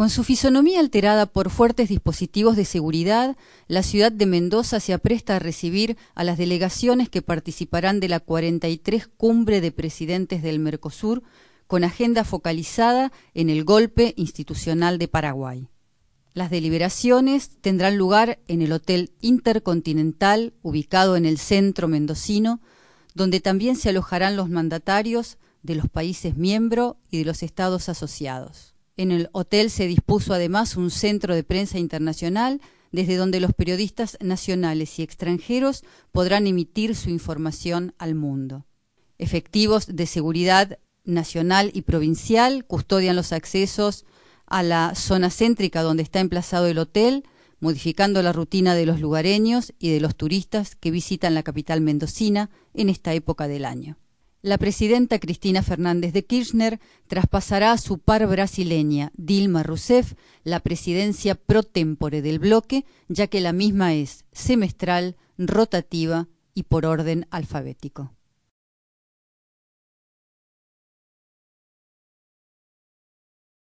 Con su fisonomía alterada por fuertes dispositivos de seguridad, la ciudad de Mendoza se apresta a recibir a las delegaciones que participarán de la 43 Cumbre de Presidentes del Mercosur, con agenda focalizada en el golpe institucional de Paraguay. Las deliberaciones tendrán lugar en el Hotel Intercontinental, ubicado en el centro mendocino, donde también se alojarán los mandatarios de los países miembros y de los estados asociados. En el hotel se dispuso además un centro de prensa internacional desde donde los periodistas nacionales y extranjeros podrán emitir su información al mundo. Efectivos de seguridad nacional y provincial custodian los accesos a la zona céntrica donde está emplazado el hotel, modificando la rutina de los lugareños y de los turistas que visitan la capital mendocina en esta época del año. La presidenta Cristina Fernández de Kirchner traspasará a su par brasileña, Dilma Rousseff, la presidencia pro tempore del bloque, ya que la misma es semestral, rotativa y por orden alfabético.